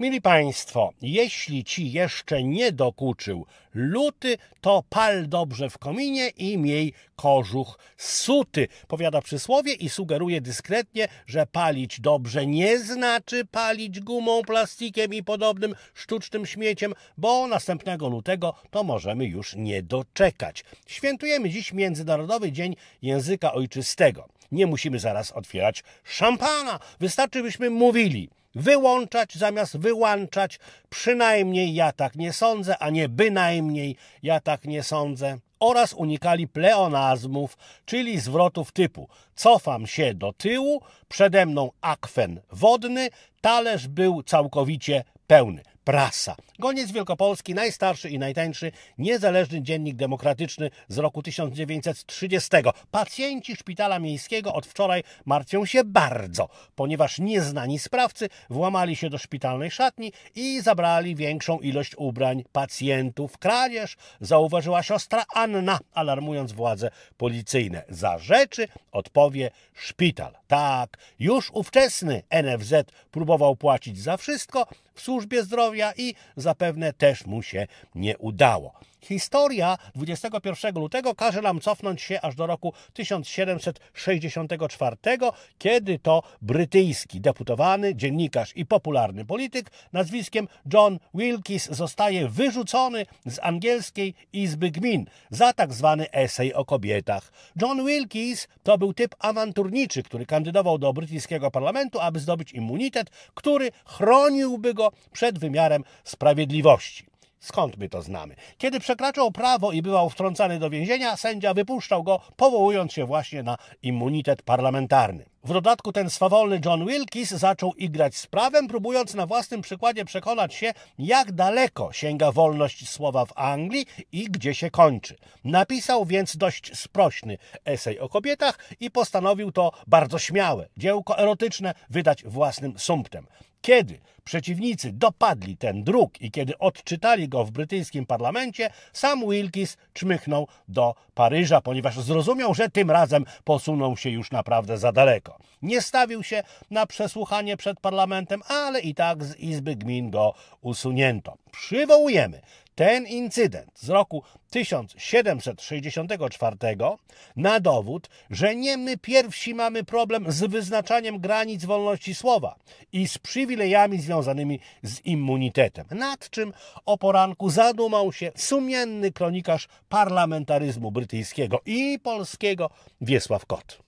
Mili Państwo, jeśli Ci jeszcze nie dokuczył luty, to pal dobrze w kominie i miej kożuch suty, powiada przysłowie i sugeruje dyskretnie, że palić dobrze nie znaczy palić gumą, plastikiem i podobnym sztucznym śmieciem, bo następnego lutego to możemy już nie doczekać. Świętujemy dziś Międzynarodowy Dzień Języka Ojczystego. Nie musimy zaraz otwierać szampana, wystarczy byśmy mówili wyłączać zamiast wyłączać. Przynajmniej ja tak nie sądzę, a nie bynajmniej ja tak nie sądzę. Oraz unikali pleonazmów, czyli zwrotów typu cofam się do tyłu, przede mną akwen wodny, talerz był całkowicie pełny prasa. Goniec Wielkopolski, najstarszy i najtańszy, niezależny dziennik demokratyczny z roku 1930. Pacjenci szpitala miejskiego od wczoraj martwią się bardzo, ponieważ nieznani sprawcy włamali się do szpitalnej szatni i zabrali większą ilość ubrań pacjentów. Kradzież zauważyła siostra Anna, alarmując władze policyjne. Za rzeczy odpowie szpital. Tak, już ówczesny NFZ próbował płacić za wszystko, w służbie zdrowia i zapewne też mu się nie udało. Historia 21 lutego każe nam cofnąć się aż do roku 1764, kiedy to brytyjski deputowany, dziennikarz i popularny polityk nazwiskiem John Wilkes zostaje wyrzucony z angielskiej Izby Gmin za tak zwany esej o kobietach. John Wilkes to był typ awanturniczy, który kandydował do brytyjskiego parlamentu, aby zdobyć immunitet, który chroniłby go przed wymiarem sprawiedliwości. Skąd my to znamy? Kiedy przekraczał prawo i bywał wtrącany do więzienia, sędzia wypuszczał go, powołując się właśnie na immunitet parlamentarny. W dodatku ten swawolny John Wilkes zaczął igrać z prawem, próbując na własnym przykładzie przekonać się, jak daleko sięga wolność słowa w Anglii i gdzie się kończy. Napisał więc dość sprośny esej o kobietach i postanowił to bardzo śmiałe dziełko erotyczne wydać własnym sumptem. Kiedy przeciwnicy dopadli ten druk i kiedy odczytali go w brytyjskim parlamencie, sam Wilkes czmychnął do Paryża, ponieważ zrozumiał, że tym razem posunął się już naprawdę za daleko. Nie stawił się na przesłuchanie przed parlamentem, ale i tak z Izby Gmin go usunięto. Przywołujemy ten incydent z roku 1764 na dowód, że nie my pierwsi mamy problem z wyznaczaniem granic wolności słowa i z przywilejami związanymi z immunitetem, nad czym o poranku zadumał się sumienny kronikarz parlamentaryzmu brytyjskiego i polskiego Wiesław Kot.